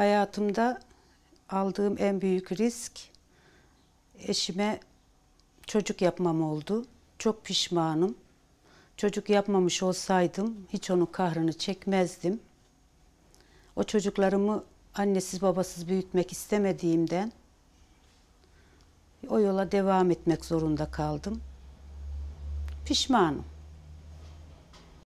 Hayatımda aldığım en büyük risk eşime çocuk yapmam oldu. Çok pişmanım. Çocuk yapmamış olsaydım hiç onun kahrını çekmezdim. O çocuklarımı annesiz babasız büyütmek istemediğimden o yola devam etmek zorunda kaldım. Pişmanım.